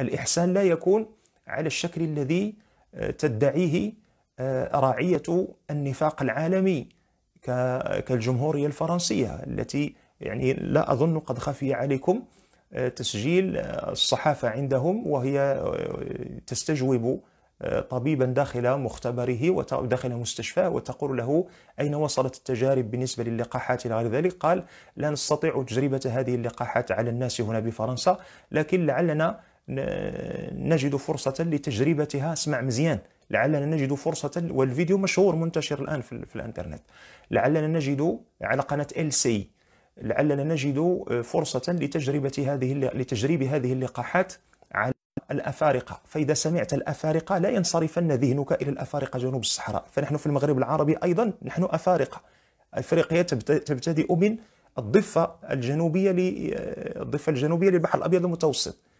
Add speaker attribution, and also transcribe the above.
Speaker 1: الإحسان لا يكون على الشكل الذي آه، تدعيه آه، راعية النفاق العالمي كالجمهورية الفرنسية التي يعني لا أظن قد خفي عليكم آه، تسجيل الصحافة عندهم وهي تستجوب طبيبا داخل مختبره وداخل مستشفاه وتقول له أين وصلت التجارب بالنسبة للقاحات إلى غير ذلك قال لا نستطيع تجربة هذه اللقاحات على الناس هنا بفرنسا لكن لعلنا نجد فرصة لتجربتها اسمع مزيان لعلنا نجد فرصة والفيديو مشهور منتشر الآن في الإنترنت لعلنا نجد على قناة ال سي لعلنا نجد آه، فرصة لتجربة هذه لتجريب هذه اللقاحات على الأفارقة فإذا سمعت الأفارقة لا ينصرفن ذهنك إلى الأفارقة جنوب الصحراء فنحن في المغرب العربي أيضا نحن أفارقة أفريقيا تبتدئ من الضفة الجنوبية آه، الضفة الجنوبية للبحر الأبيض المتوسط